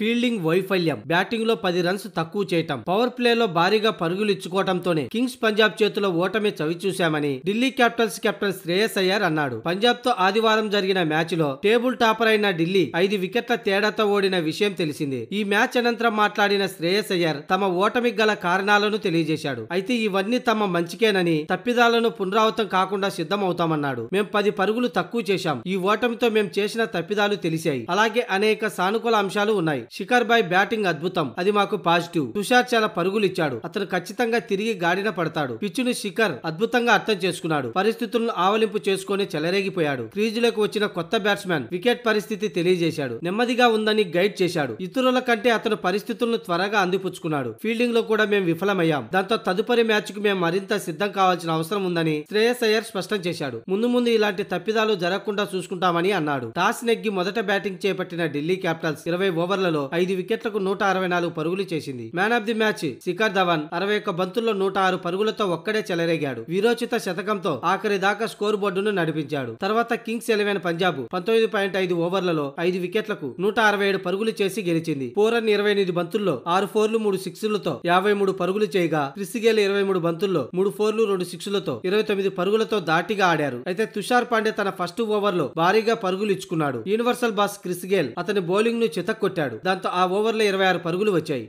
fielding వైఫల్యం batting లో పది రన్స్ తక్కువ చేయటం పవర్ ప్లే లో భారీగా పరుగులు ఇచ్చుకోవడంతోనే కింగ్స్ పంజాబ్ చేతిలో ఓటమి చవిచూశామని ఢిల్లీ క్యాపిటల్స్ కెప్టెన్ శ్రేయస్ అయ్యర్ అన్నాడు పంజాబ్ తో ఆదివారం జరిగిన మ్యాచ్ లో టేబుల్ టాపర్ అయిన ఢిల్లీ ఐదు వికెట్ల తేడాతో ఓడిన విషయం తెలిసింది ఈ మ్యాచ్ అనంతరం మాట్లాడిన శ్రేయస్ అయ్యర్ తమ ఓటమికి గల కారణాలను తెలియజేశాడు అయితే ఇవన్నీ తమ మంచికేనని తప్పిదాలను పునరావృతం కాకుండా సిద్ధమవుతామన్నాడు మేం పది పరుగులు తక్కువ చేశాం ఈ ఓటమితో మేం చేసిన తప్పిదాలు తెలిసాయి అలాగే అనేక సానుకూల అంశాలు ఉన్నాయి శిఖర్ భాయ్ బ్యాటింగ్ అద్భుతం అది మాకు పాజిటివ్ తుషార్ చాలా పరుగులు ఇచ్చాడు అతను ఖచ్చితంగా తిరిగి గాడిన పడతాడు పిచ్చును శిఖర్ అద్భుతంగా అర్థం చేసుకున్నాడు పరిస్థితులను ఆవలింపు చేసుకుని చెలరేగిపోయాడు క్రీజులకు వచ్చిన కొత్త బ్యాట్స్మెన్ వికెట్ పరిస్థితి తెలియజేశాడు నెమ్మదిగా ఉందని గైడ్ చేశాడు ఇతరుల కంటే అతను పరిస్థితులను త్వరగా అందిపుచ్చుకున్నాడు ఫీల్డింగ్ లో కూడా మేము విఫలమయ్యాం దాంతో తదుపరి మ్యాచ్ కు మేము మరింత సిద్ధం కావాల్సిన అవసరం ఉందని శ్రేయస్ అయ్యర్ స్పష్టం చేశాడు ముందు ముందు ఇలాంటి తప్పిదాలు జరగకుండా చూసుకుంటామని అన్నాడు టాస్ నెగ్గి మొదట బ్యాటింగ్ చేపట్టిన ఢిల్లీ క్యాపిటల్స్ ఇరవై ఓవర్లలో ఓవర్లలో ఐదు వికెట్లకు నూట అరవై నాలుగు పరుగులు చేసింది man of the match Shikhar Dhawan అరవై ఒక్క బంతుల్లో నూట ఆరు పరుగులతో ఒక్కడే చెలరేగాడు వీరోచిత శతకంతో ఆఖరి దాకా స్కోర్ బోర్డును నడిపించాడు తర్వాత కింగ్స్ ఎలెవెన్ పంజాబ్ పంతొమ్మిది పాయింట్ ఐదు ఓవర్లలో ఐదు వికెట్లకు నూట అరవై ఏడు పరుగులు చేసి గెలిచింది పోరన్ ఇరవై ఎనిమిది బంతుల్లో ఆరు ఫోర్లు మూడు సిక్స్లతో యాభై మూడు పరుగులు చేయగా క్రిస్టిగేల్ ఇరవై మూడు బంతుల్లో మూడు ఫోర్లు రెండు సిక్స్లతో ఇరవై తొమ్మిది పరుగులతో దాటిగా ఆడారు అయితే తుషార్ పాండే తన ఫస్ట్ ఓవర్ లో భారీగా పరుగులు ఇచ్చుకున్నాడు యూనివర్సల్ బాస్ క్రిస్గేల్ అతని బౌలింగ్ ను చితక్కొట్టాడు దాంతో ఆ ఓవర్లో ఇరవై ఆరు పరుగులు వచ్చాయి